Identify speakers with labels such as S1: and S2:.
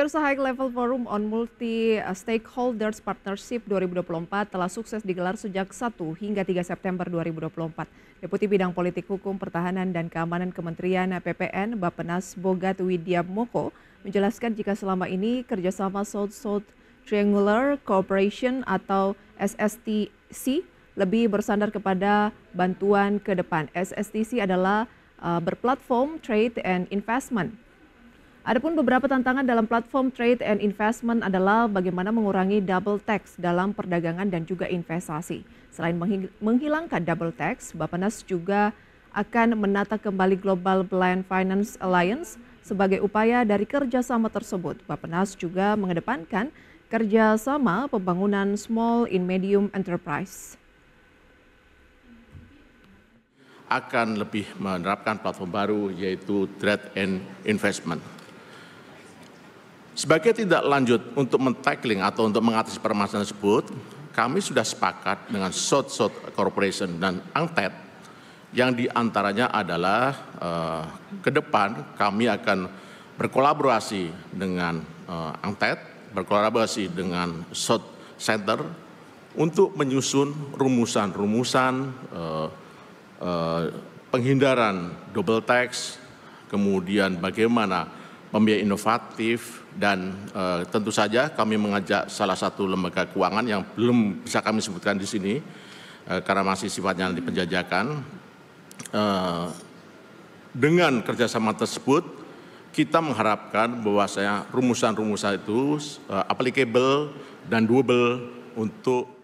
S1: Pemirsa High Level Forum on Multi eh, Stakeholders Partnership 2024 telah sukses digelar sejak 1 hingga 3 September 2024. Deputi Bidang Politik Hukum, Pertahanan dan Keamanan Kementerian PPN Bapenas Bogat Widya Moko menjelaskan jika selama ini kerjasama South-South Triangular Cooperation atau SSTC lebih bersandar kepada bantuan ke depan. SSTC adalah eh, berplatform trade and investment Adapun beberapa tantangan dalam platform trade and investment adalah bagaimana mengurangi double tax dalam perdagangan dan juga investasi. Selain menghilangkan double tax, Bapenas juga akan menata kembali Global Blend Finance Alliance sebagai upaya dari kerjasama tersebut. Bapenas juga mengedepankan kerjasama pembangunan small in medium enterprise.
S2: akan lebih menerapkan platform baru yaitu trade and investment. Sebagai tindak lanjut untuk men-tackling atau untuk mengatasi permasalahan tersebut, kami sudah sepakat dengan South South Corporation dan Angtet yang diantaranya adalah uh, ke depan kami akan berkolaborasi dengan uh, Angtet, berkolaborasi dengan South Center untuk menyusun rumusan-rumusan uh, uh, penghindaran double tax, kemudian bagaimana pembiayaan inovatif dan e, tentu saja kami mengajak salah satu lembaga keuangan yang belum bisa kami sebutkan di sini e, karena masih sifatnya di penjajakan. E, dengan kerjasama tersebut kita mengharapkan saya rumusan-rumusan itu e, applicable dan doable untuk